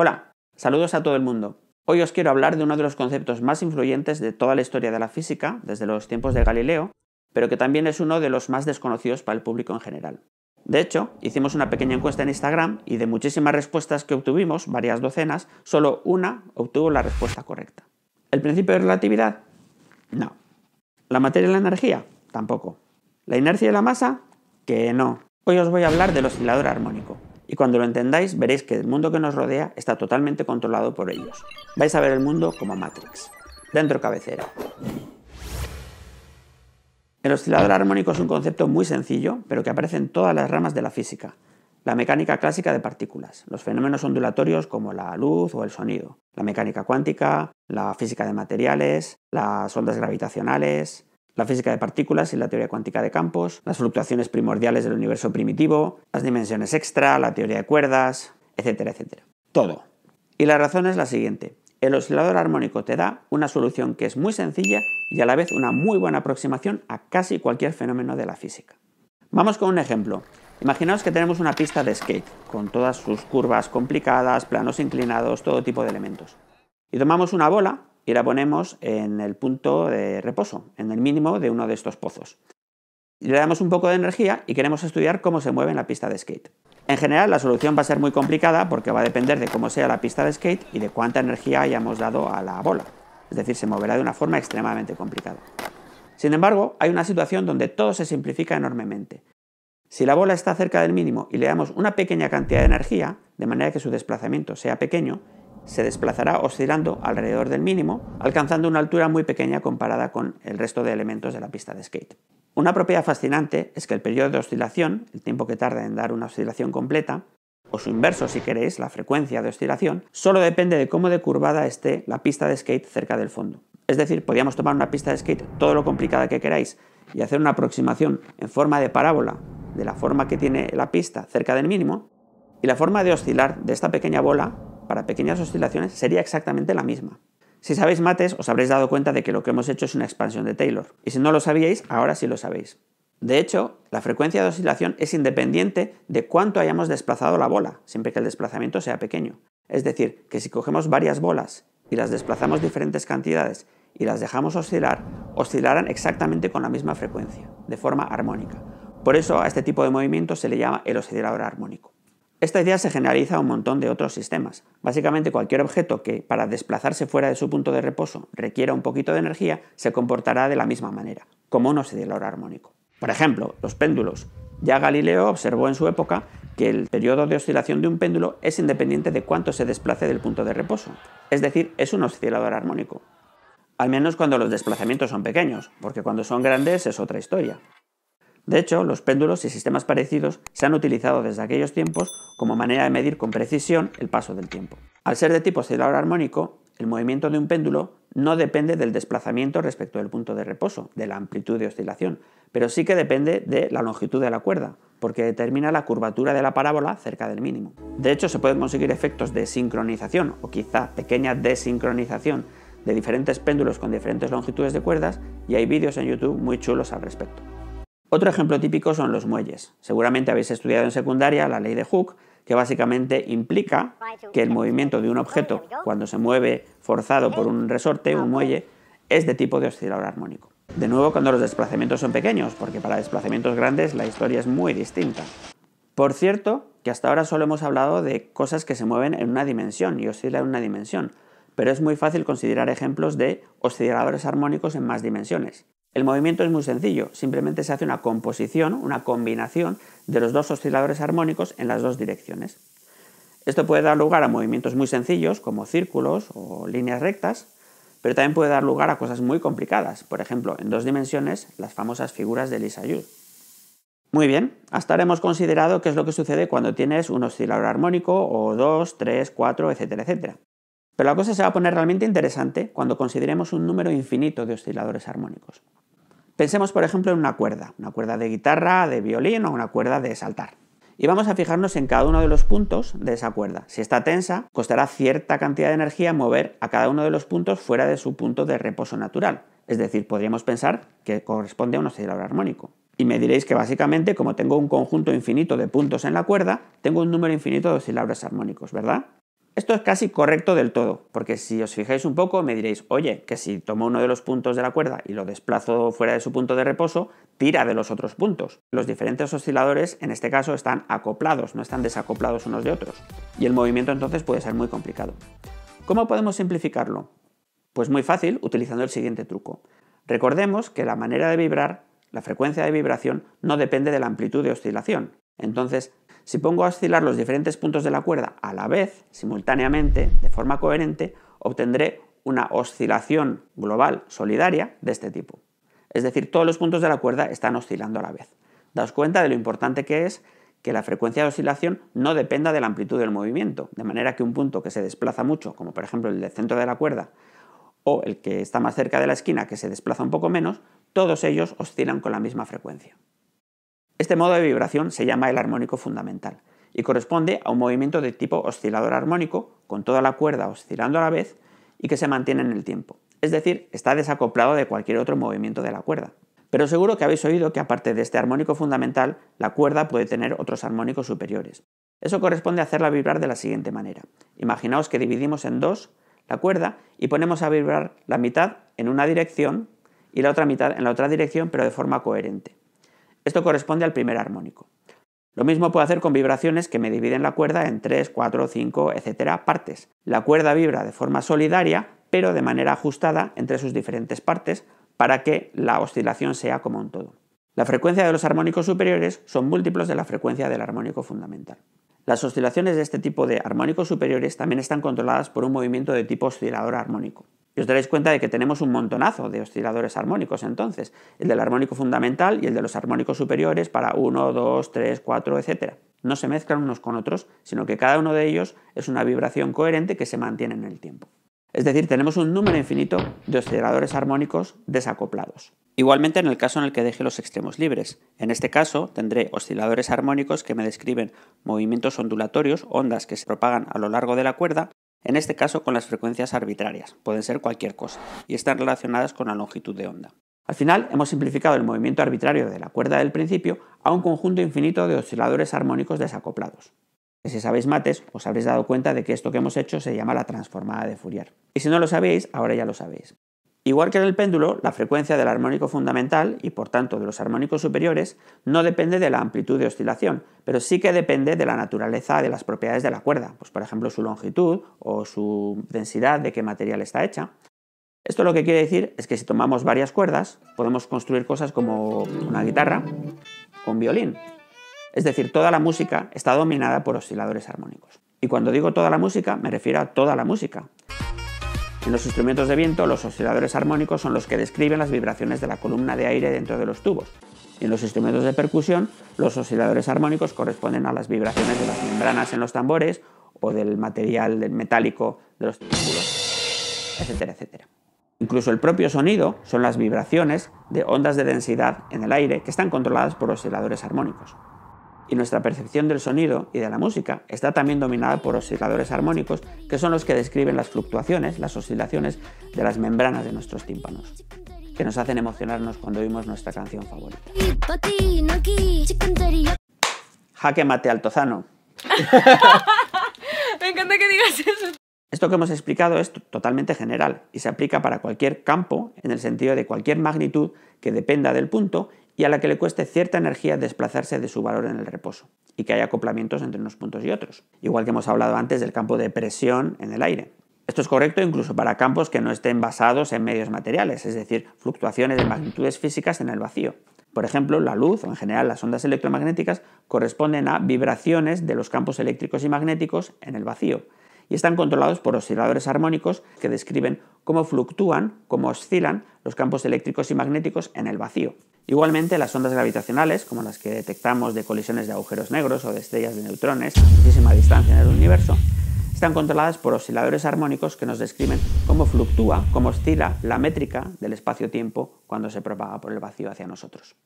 Hola, saludos a todo el mundo. Hoy os quiero hablar de uno de los conceptos más influyentes de toda la historia de la física, desde los tiempos de Galileo, pero que también es uno de los más desconocidos para el público en general. De hecho, hicimos una pequeña encuesta en Instagram y de muchísimas respuestas que obtuvimos, varias docenas, solo una obtuvo la respuesta correcta. ¿El principio de relatividad? No. ¿La materia y la energía? Tampoco. ¿La inercia y la masa? Que no. Hoy os voy a hablar del oscilador armónico y cuando lo entendáis veréis que el mundo que nos rodea está totalmente controlado por ellos. Vais a ver el mundo como Matrix. Dentro cabecera. El oscilador armónico es un concepto muy sencillo, pero que aparece en todas las ramas de la física. La mecánica clásica de partículas, los fenómenos ondulatorios como la luz o el sonido, la mecánica cuántica, la física de materiales, las ondas gravitacionales, la física de partículas y la teoría cuántica de campos, las fluctuaciones primordiales del universo primitivo, las dimensiones extra, la teoría de cuerdas, etcétera, etcétera. Todo. Y la razón es la siguiente. El oscilador armónico te da una solución que es muy sencilla y a la vez una muy buena aproximación a casi cualquier fenómeno de la física. Vamos con un ejemplo. Imaginaos que tenemos una pista de skate, con todas sus curvas complicadas, planos inclinados, todo tipo de elementos. Y tomamos una bola y la ponemos en el punto de reposo, en el mínimo de uno de estos pozos. Le damos un poco de energía y queremos estudiar cómo se mueve en la pista de skate. En general la solución va a ser muy complicada porque va a depender de cómo sea la pista de skate y de cuánta energía hayamos dado a la bola, es decir, se moverá de una forma extremadamente complicada. Sin embargo, hay una situación donde todo se simplifica enormemente. Si la bola está cerca del mínimo y le damos una pequeña cantidad de energía, de manera que su desplazamiento sea pequeño, se desplazará oscilando alrededor del mínimo, alcanzando una altura muy pequeña comparada con el resto de elementos de la pista de skate. Una propiedad fascinante es que el periodo de oscilación, el tiempo que tarda en dar una oscilación completa, o su inverso si queréis, la frecuencia de oscilación, solo depende de cómo de curvada esté la pista de skate cerca del fondo. Es decir, podríamos tomar una pista de skate todo lo complicada que queráis y hacer una aproximación en forma de parábola de la forma que tiene la pista cerca del mínimo, y la forma de oscilar de esta pequeña bola para pequeñas oscilaciones sería exactamente la misma. Si sabéis mates, os habréis dado cuenta de que lo que hemos hecho es una expansión de Taylor. Y si no lo sabíais, ahora sí lo sabéis. De hecho, la frecuencia de oscilación es independiente de cuánto hayamos desplazado la bola, siempre que el desplazamiento sea pequeño. Es decir, que si cogemos varias bolas y las desplazamos diferentes cantidades y las dejamos oscilar, oscilarán exactamente con la misma frecuencia, de forma armónica. Por eso a este tipo de movimiento se le llama el oscilador armónico. Esta idea se generaliza a un montón de otros sistemas. Básicamente cualquier objeto que para desplazarse fuera de su punto de reposo requiera un poquito de energía se comportará de la misma manera, como un oscilador armónico. Por ejemplo, los péndulos. Ya Galileo observó en su época que el periodo de oscilación de un péndulo es independiente de cuánto se desplace del punto de reposo, es decir, es un oscilador armónico. Al menos cuando los desplazamientos son pequeños, porque cuando son grandes es otra historia. De hecho, los péndulos y sistemas parecidos se han utilizado desde aquellos tiempos como manera de medir con precisión el paso del tiempo. Al ser de tipo oscilador armónico, el movimiento de un péndulo no depende del desplazamiento respecto del punto de reposo, de la amplitud de oscilación, pero sí que depende de la longitud de la cuerda, porque determina la curvatura de la parábola cerca del mínimo. De hecho, se pueden conseguir efectos de sincronización o quizá pequeña desincronización de diferentes péndulos con diferentes longitudes de cuerdas y hay vídeos en YouTube muy chulos al respecto. Otro ejemplo típico son los muelles. Seguramente habéis estudiado en secundaria la ley de Hooke, que básicamente implica que el movimiento de un objeto cuando se mueve forzado por un resorte, un muelle, es de tipo de oscilador armónico. De nuevo cuando los desplazamientos son pequeños, porque para desplazamientos grandes la historia es muy distinta. Por cierto, que hasta ahora solo hemos hablado de cosas que se mueven en una dimensión y oscilan en una dimensión, pero es muy fácil considerar ejemplos de osciladores armónicos en más dimensiones. El movimiento es muy sencillo, simplemente se hace una composición, una combinación de los dos osciladores armónicos en las dos direcciones. Esto puede dar lugar a movimientos muy sencillos como círculos o líneas rectas, pero también puede dar lugar a cosas muy complicadas, por ejemplo, en dos dimensiones, las famosas figuras de Lissajous. Muy bien, hasta ahora hemos considerado qué es lo que sucede cuando tienes un oscilador armónico o dos, tres, cuatro, etcétera, etcétera. Pero la cosa se va a poner realmente interesante cuando consideremos un número infinito de osciladores armónicos. Pensemos, por ejemplo, en una cuerda, una cuerda de guitarra, de violín o una cuerda de saltar. Y vamos a fijarnos en cada uno de los puntos de esa cuerda. Si está tensa, costará cierta cantidad de energía mover a cada uno de los puntos fuera de su punto de reposo natural. Es decir, podríamos pensar que corresponde a un oscilador armónico. Y me diréis que básicamente, como tengo un conjunto infinito de puntos en la cuerda, tengo un número infinito de osciladores armónicos, ¿verdad? Esto es casi correcto del todo, porque si os fijáis un poco me diréis, oye, que si tomo uno de los puntos de la cuerda y lo desplazo fuera de su punto de reposo, tira de los otros puntos. Los diferentes osciladores en este caso están acoplados, no están desacoplados unos de otros, y el movimiento entonces puede ser muy complicado. ¿Cómo podemos simplificarlo? Pues muy fácil, utilizando el siguiente truco. Recordemos que la manera de vibrar, la frecuencia de vibración, no depende de la amplitud de oscilación. Entonces, si pongo a oscilar los diferentes puntos de la cuerda a la vez, simultáneamente, de forma coherente, obtendré una oscilación global solidaria de este tipo. Es decir, todos los puntos de la cuerda están oscilando a la vez. Daos cuenta de lo importante que es que la frecuencia de oscilación no dependa de la amplitud del movimiento, de manera que un punto que se desplaza mucho, como por ejemplo el del centro de la cuerda, o el que está más cerca de la esquina, que se desplaza un poco menos, todos ellos oscilan con la misma frecuencia. Este modo de vibración se llama el armónico fundamental y corresponde a un movimiento de tipo oscilador armónico, con toda la cuerda oscilando a la vez y que se mantiene en el tiempo. Es decir, está desacoplado de cualquier otro movimiento de la cuerda. Pero seguro que habéis oído que aparte de este armónico fundamental, la cuerda puede tener otros armónicos superiores. Eso corresponde a hacerla vibrar de la siguiente manera. Imaginaos que dividimos en dos la cuerda y ponemos a vibrar la mitad en una dirección y la otra mitad en la otra dirección, pero de forma coherente. Esto corresponde al primer armónico. Lo mismo puedo hacer con vibraciones que me dividen la cuerda en 3, 4, 5, etcétera, partes. La cuerda vibra de forma solidaria, pero de manera ajustada entre sus diferentes partes para que la oscilación sea como un todo. La frecuencia de los armónicos superiores son múltiplos de la frecuencia del armónico fundamental. Las oscilaciones de este tipo de armónicos superiores también están controladas por un movimiento de tipo oscilador armónico. Y os daréis cuenta de que tenemos un montonazo de osciladores armónicos entonces, el del armónico fundamental y el de los armónicos superiores para 1, 2, 3, 4, etc. No se mezclan unos con otros, sino que cada uno de ellos es una vibración coherente que se mantiene en el tiempo. Es decir, tenemos un número infinito de osciladores armónicos desacoplados. Igualmente en el caso en el que deje los extremos libres. En este caso tendré osciladores armónicos que me describen movimientos ondulatorios, ondas que se propagan a lo largo de la cuerda, en este caso con las frecuencias arbitrarias, pueden ser cualquier cosa, y están relacionadas con la longitud de onda. Al final hemos simplificado el movimiento arbitrario de la cuerda del principio a un conjunto infinito de osciladores armónicos desacoplados. si sabéis mates, os habréis dado cuenta de que esto que hemos hecho se llama la transformada de Fourier. Y si no lo sabéis, ahora ya lo sabéis. Igual que en el péndulo, la frecuencia del armónico fundamental y por tanto de los armónicos superiores no depende de la amplitud de oscilación, pero sí que depende de la naturaleza de las propiedades de la cuerda, pues por ejemplo su longitud o su densidad de qué material está hecha. Esto lo que quiere decir es que si tomamos varias cuerdas, podemos construir cosas como una guitarra o un violín. Es decir, toda la música está dominada por osciladores armónicos. Y cuando digo toda la música, me refiero a toda la música. En los instrumentos de viento, los osciladores armónicos son los que describen las vibraciones de la columna de aire dentro de los tubos. en los instrumentos de percusión, los osciladores armónicos corresponden a las vibraciones de las membranas en los tambores o del material metálico de los tubos, etcétera, etcétera. Incluso el propio sonido son las vibraciones de ondas de densidad en el aire que están controladas por osciladores armónicos y nuestra percepción del sonido y de la música está también dominada por osciladores armónicos, que son los que describen las fluctuaciones, las oscilaciones de las membranas de nuestros tímpanos, que nos hacen emocionarnos cuando oímos nuestra canción favorita. Jaque mate altozano. Me encanta que digas eso. Esto que hemos explicado es totalmente general y se aplica para cualquier campo en el sentido de cualquier magnitud que dependa del punto y a la que le cueste cierta energía desplazarse de su valor en el reposo y que haya acoplamientos entre unos puntos y otros, igual que hemos hablado antes del campo de presión en el aire. Esto es correcto incluso para campos que no estén basados en medios materiales, es decir, fluctuaciones de magnitudes físicas en el vacío. Por ejemplo, la luz o en general las ondas electromagnéticas corresponden a vibraciones de los campos eléctricos y magnéticos en el vacío, y están controlados por osciladores armónicos que describen cómo fluctúan, cómo oscilan los campos eléctricos y magnéticos en el vacío. Igualmente, las ondas gravitacionales, como las que detectamos de colisiones de agujeros negros o de estrellas de neutrones a muchísima distancia en el universo, están controladas por osciladores armónicos que nos describen cómo fluctúa, cómo oscila la métrica del espacio-tiempo cuando se propaga por el vacío hacia nosotros.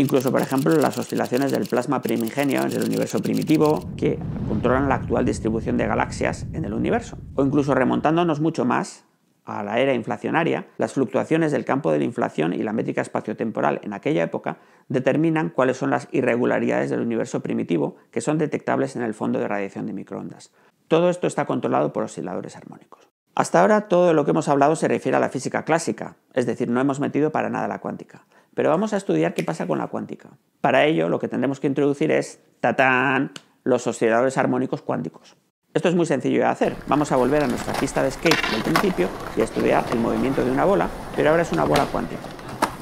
Incluso, por ejemplo, las oscilaciones del plasma primigenio en el universo primitivo, que controlan la actual distribución de galaxias en el universo. O incluso remontándonos mucho más a la era inflacionaria, las fluctuaciones del campo de la inflación y la métrica espaciotemporal en aquella época determinan cuáles son las irregularidades del universo primitivo que son detectables en el fondo de radiación de microondas. Todo esto está controlado por osciladores armónicos. Hasta ahora todo lo que hemos hablado se refiere a la física clásica, es decir, no hemos metido para nada la cuántica. Pero vamos a estudiar qué pasa con la cuántica. Para ello, lo que tendremos que introducir es, tatán, los osciladores armónicos cuánticos. Esto es muy sencillo de hacer. Vamos a volver a nuestra pista de skate del principio y a estudiar el movimiento de una bola, pero ahora es una bola cuántica.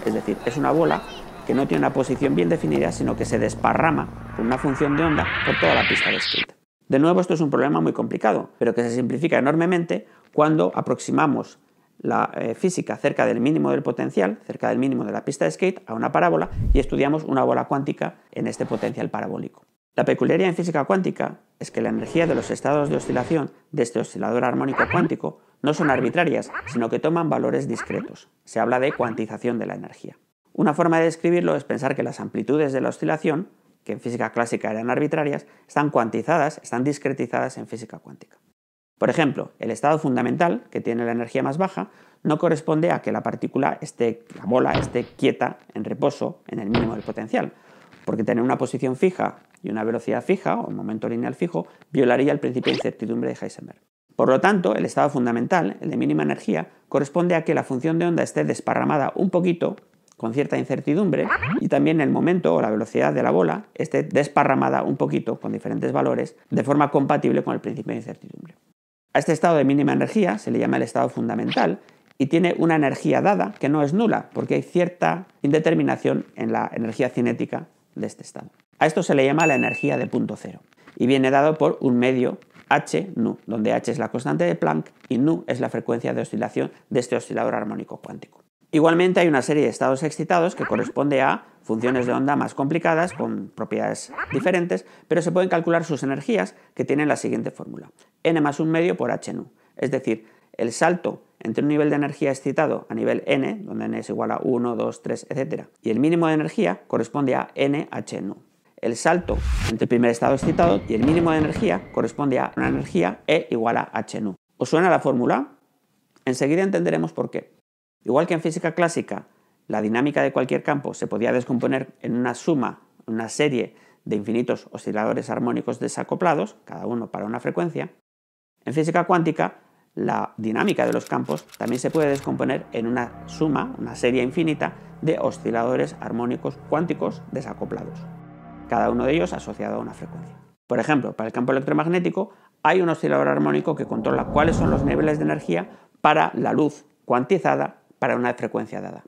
Es decir, es una bola que no tiene una posición bien definida, sino que se desparrama con una función de onda por toda la pista de skate. De nuevo, esto es un problema muy complicado, pero que se simplifica enormemente cuando aproximamos la eh, física cerca del mínimo del potencial, cerca del mínimo de la pista de skate, a una parábola y estudiamos una bola cuántica en este potencial parabólico. La peculiaridad en física cuántica es que la energía de los estados de oscilación de este oscilador armónico cuántico no son arbitrarias, sino que toman valores discretos. Se habla de cuantización de la energía. Una forma de describirlo es pensar que las amplitudes de la oscilación, que en física clásica eran arbitrarias, están cuantizadas, están discretizadas en física cuántica. Por ejemplo, el estado fundamental, que tiene la energía más baja, no corresponde a que la partícula esté, la bola esté quieta, en reposo, en el mínimo del potencial, porque tener una posición fija y una velocidad fija o un momento lineal fijo violaría el principio de incertidumbre de Heisenberg. Por lo tanto, el estado fundamental, el de mínima energía, corresponde a que la función de onda esté desparramada un poquito, con cierta incertidumbre, y también el momento o la velocidad de la bola esté desparramada un poquito, con diferentes valores, de forma compatible con el principio de incertidumbre. A este estado de mínima energía se le llama el estado fundamental y tiene una energía dada que no es nula, porque hay cierta indeterminación en la energía cinética de este estado. A esto se le llama la energía de punto cero y viene dado por un medio h nu, donde h es la constante de Planck y nu es la frecuencia de oscilación de este oscilador armónico cuántico. Igualmente hay una serie de estados excitados que corresponde a funciones de onda más complicadas con propiedades diferentes, pero se pueden calcular sus energías que tienen la siguiente fórmula. n más un medio por h nu. Es decir, el salto entre un nivel de energía excitado a nivel n, donde n es igual a 1, 2, 3, etc., y el mínimo de energía corresponde a h nu. El salto entre el primer estado excitado y el mínimo de energía corresponde a una energía E igual a h nu. ¿Os suena la fórmula? Enseguida entenderemos por qué. Igual que en física clásica, la dinámica de cualquier campo se podía descomponer en una suma, una serie de infinitos osciladores armónicos desacoplados, cada uno para una frecuencia, en física cuántica la dinámica de los campos también se puede descomponer en una suma, una serie infinita de osciladores armónicos cuánticos desacoplados, cada uno de ellos asociado a una frecuencia. Por ejemplo, para el campo electromagnético hay un oscilador armónico que controla cuáles son los niveles de energía para la luz cuantizada para una frecuencia dada.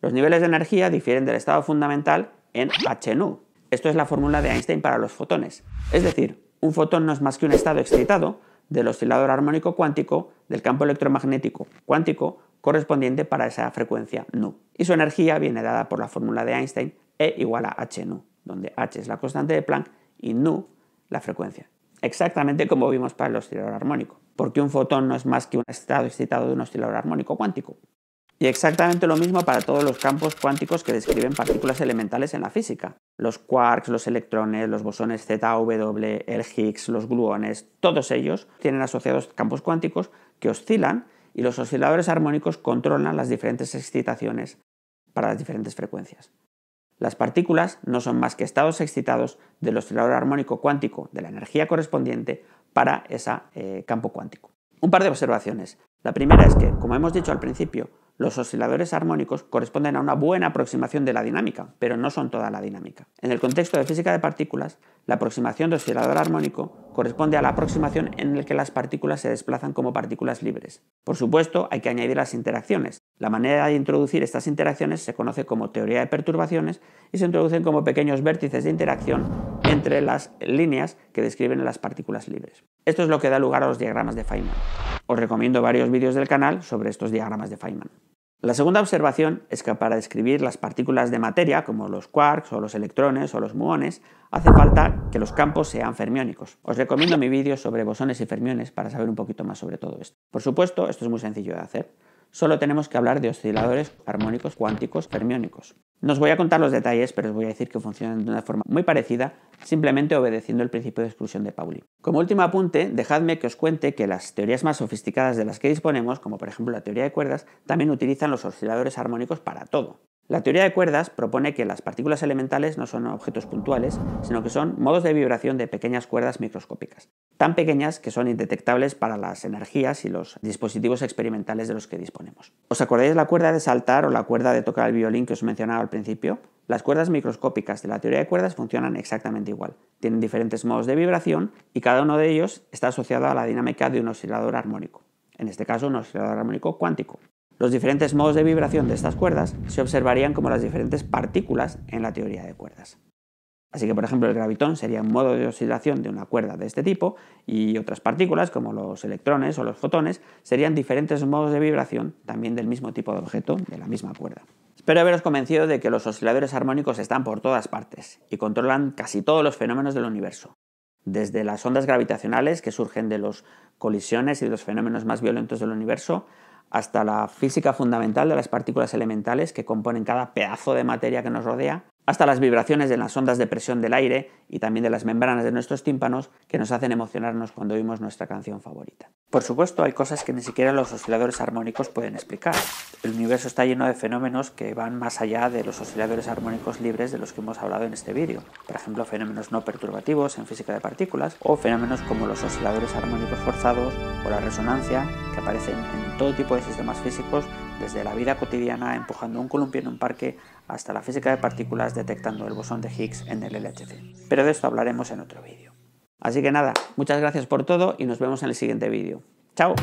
Los niveles de energía difieren del estado fundamental en h nu. Esto es la fórmula de Einstein para los fotones. Es decir, un fotón no es más que un estado excitado del oscilador armónico cuántico del campo electromagnético cuántico correspondiente para esa frecuencia nu. Y su energía viene dada por la fórmula de Einstein E igual a nu, donde h es la constante de Planck y nu la frecuencia. Exactamente como vimos para el oscilador armónico. Porque un fotón no es más que un estado excitado de un oscilador armónico cuántico. Y exactamente lo mismo para todos los campos cuánticos que describen partículas elementales en la física. Los quarks, los electrones, los bosones ZW, el Higgs, los gluones, todos ellos tienen asociados campos cuánticos que oscilan y los osciladores armónicos controlan las diferentes excitaciones para las diferentes frecuencias. Las partículas no son más que estados excitados del oscilador armónico cuántico de la energía correspondiente para ese eh, campo cuántico. Un par de observaciones. La primera es que, como hemos dicho al principio, los osciladores armónicos corresponden a una buena aproximación de la dinámica, pero no son toda la dinámica. En el contexto de física de partículas, la aproximación de oscilador armónico corresponde a la aproximación en la que las partículas se desplazan como partículas libres. Por supuesto, hay que añadir las interacciones. La manera de introducir estas interacciones se conoce como teoría de perturbaciones y se introducen como pequeños vértices de interacción entre las líneas que describen las partículas libres. Esto es lo que da lugar a los diagramas de Feynman. Os recomiendo varios vídeos del canal sobre estos diagramas de Feynman. La segunda observación es que para describir las partículas de materia, como los quarks o los electrones o los muones, hace falta que los campos sean fermiónicos. Os recomiendo mi vídeo sobre bosones y fermiones para saber un poquito más sobre todo esto. Por supuesto, esto es muy sencillo de hacer. Solo tenemos que hablar de osciladores armónicos cuánticos fermiónicos. No os voy a contar los detalles, pero os voy a decir que funcionan de una forma muy parecida, simplemente obedeciendo el principio de exclusión de Pauli. Como último apunte, dejadme que os cuente que las teorías más sofisticadas de las que disponemos, como por ejemplo la teoría de cuerdas, también utilizan los osciladores armónicos para todo. La teoría de cuerdas propone que las partículas elementales no son objetos puntuales, sino que son modos de vibración de pequeñas cuerdas microscópicas, tan pequeñas que son indetectables para las energías y los dispositivos experimentales de los que disponemos. ¿Os acordáis la cuerda de saltar o la cuerda de tocar el violín que os mencionaba al principio? Las cuerdas microscópicas de la teoría de cuerdas funcionan exactamente igual. Tienen diferentes modos de vibración y cada uno de ellos está asociado a la dinámica de un oscilador armónico, en este caso un oscilador armónico cuántico. Los diferentes modos de vibración de estas cuerdas se observarían como las diferentes partículas en la teoría de cuerdas. Así que, por ejemplo, el gravitón sería un modo de oscilación de una cuerda de este tipo y otras partículas, como los electrones o los fotones, serían diferentes modos de vibración también del mismo tipo de objeto, de la misma cuerda. Espero haberos convencido de que los osciladores armónicos están por todas partes y controlan casi todos los fenómenos del universo, desde las ondas gravitacionales que surgen de las colisiones y de los fenómenos más violentos del universo, hasta la física fundamental de las partículas elementales que componen cada pedazo de materia que nos rodea, hasta las vibraciones de las ondas de presión del aire y también de las membranas de nuestros tímpanos que nos hacen emocionarnos cuando oímos nuestra canción favorita. Por supuesto, hay cosas que ni siquiera los osciladores armónicos pueden explicar. El universo está lleno de fenómenos que van más allá de los osciladores armónicos libres de los que hemos hablado en este vídeo. Por ejemplo, fenómenos no perturbativos en física de partículas o fenómenos como los osciladores armónicos forzados o la resonancia que aparecen en todo tipo de sistemas físicos, desde la vida cotidiana empujando un columpio en un parque hasta la física de partículas detectando el bosón de Higgs en el LHC. Pero de esto hablaremos en otro vídeo. Así que nada, muchas gracias por todo y nos vemos en el siguiente vídeo. ¡Chao!